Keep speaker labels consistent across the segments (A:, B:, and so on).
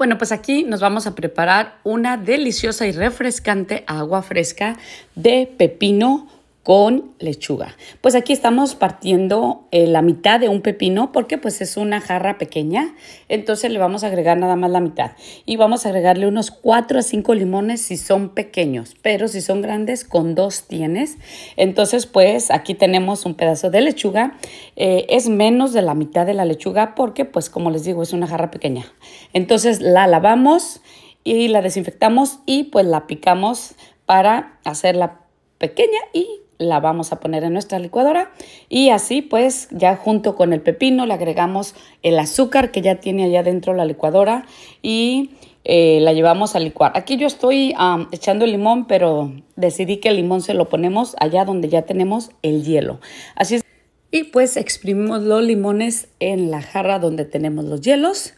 A: Bueno, pues aquí nos vamos a preparar una deliciosa y refrescante agua fresca de pepino con lechuga. Pues aquí estamos partiendo eh, la mitad de un pepino porque pues es una jarra pequeña, entonces le vamos a agregar nada más la mitad y vamos a agregarle unos 4 a 5 limones si son pequeños, pero si son grandes con dos tienes. Entonces pues aquí tenemos un pedazo de lechuga, eh, es menos de la mitad de la lechuga porque pues como les digo es una jarra pequeña. Entonces la lavamos y la desinfectamos y pues la picamos para hacerla pequeña y la vamos a poner en nuestra licuadora y así pues ya junto con el pepino le agregamos el azúcar que ya tiene allá dentro la licuadora y eh, la llevamos a licuar. Aquí yo estoy echando el limón, pero decidí que el limón se lo ponemos allá donde ya tenemos el hielo. Así es. Y pues exprimimos los limones en la jarra donde tenemos los hielos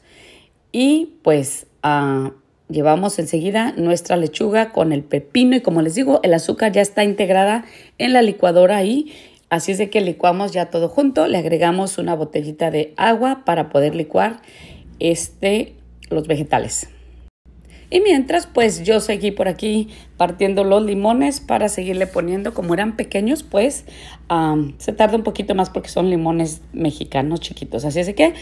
A: y pues ah, Llevamos enseguida nuestra lechuga con el pepino y como les digo, el azúcar ya está integrada en la licuadora ahí. Así es de que licuamos ya todo junto, le agregamos una botellita de agua para poder licuar este, los vegetales. Y mientras, pues yo seguí por aquí partiendo los limones para seguirle poniendo. Como eran pequeños, pues se tarda un poquito más porque son limones mexicanos chiquitos. Así es de que...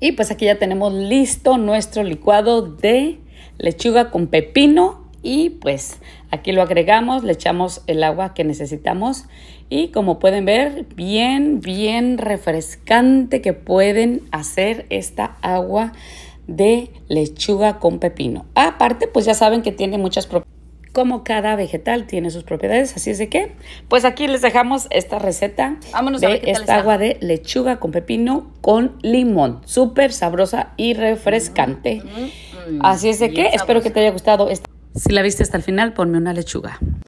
A: Y pues aquí ya tenemos listo nuestro licuado de lechuga con pepino y pues aquí lo agregamos, le echamos el agua que necesitamos y como pueden ver, bien, bien refrescante que pueden hacer esta agua de lechuga con pepino. Aparte, pues ya saben que tiene muchas propiedades como cada vegetal tiene sus propiedades. Así es de que, pues aquí les dejamos esta receta de esta agua de lechuga con pepino con limón. Súper sabrosa y refrescante. Mm, mm, mm. Así es de qué. que, espero que te haya gustado. Esta. Si la viste hasta el final, ponme una lechuga.